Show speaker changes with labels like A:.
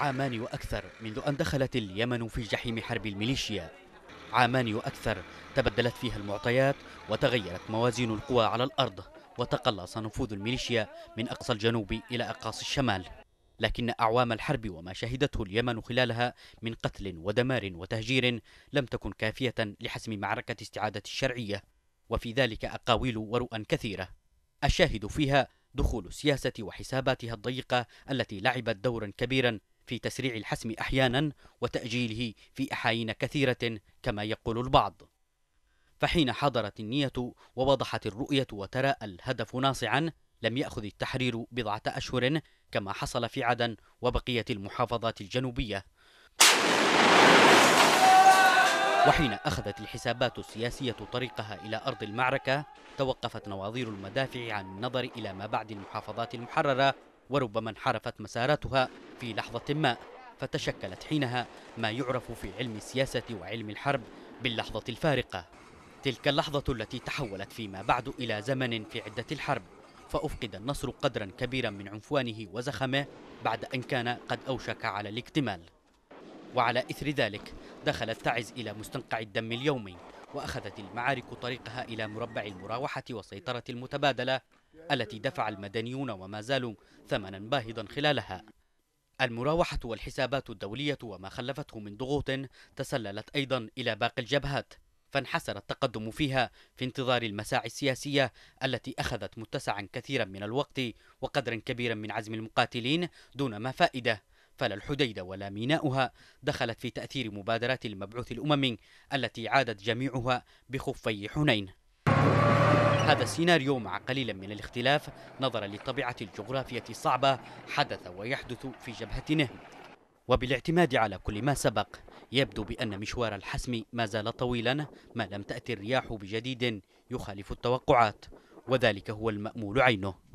A: عامان وأكثر منذ أن دخلت اليمن في جحيم حرب الميليشيا عامان وأكثر تبدلت فيها المعطيات وتغيرت موازين القوى على الأرض وتقلص نفوذ الميليشيا من أقصى الجنوب إلى أقاصي الشمال لكن أعوام الحرب وما شهدته اليمن خلالها من قتل ودمار وتهجير لم تكن كافية لحسم معركة استعادة الشرعية وفي ذلك أقاويل ورؤى كثيرة الشاهد فيها دخول السياسة وحساباتها الضيقة التي لعبت دورا كبيرا في تسريع الحسم أحيانا وتأجيله في أحاين كثيرة كما يقول البعض فحين حضرت النية ووضحت الرؤية وتراءى الهدف ناصعا لم يأخذ التحرير بضعة أشهر كما حصل في عدن وبقية المحافظات الجنوبية وحين أخذت الحسابات السياسية طريقها إلى أرض المعركة توقفت نواظير المدافع عن النظر إلى ما بعد المحافظات المحررة وربما انحرفت مساراتها في لحظة ما فتشكلت حينها ما يعرف في علم السياسة وعلم الحرب باللحظة الفارقة تلك اللحظة التي تحولت فيما بعد إلى زمن في عدة الحرب فأفقد النصر قدرا كبيرا من عنفوانه وزخمه بعد أن كان قد أوشك على الاكتمال وعلى إثر ذلك دخلت تعز إلى مستنقع الدم اليومي وأخذت المعارك طريقها إلى مربع المراوحة والسيطرة المتبادلة التي دفع المدنيون وما زالوا ثمنا باهظا خلالها المراوحة والحسابات الدولية وما خلفته من ضغوط تسللت أيضا إلى باقي الجبهات فانحسر التقدم فيها في انتظار المساعي السياسية التي أخذت متسعا كثيرا من الوقت وقدرا كبيرا من عزم المقاتلين دون ما فائدة فلا الحديدة ولا ميناؤها دخلت في تأثير مبادرات المبعوث الأممي التي عادت جميعها بخفي حنين هذا السيناريو مع قليل من الاختلاف نظرا للطبيعة الجغرافية الصعبة حدث ويحدث في جبهة نهم وبالاعتماد على كل ما سبق يبدو بأن مشوار الحسم ما زال طويلا ما لم تأتي الرياح بجديد يخالف التوقعات وذلك هو المأمول عينه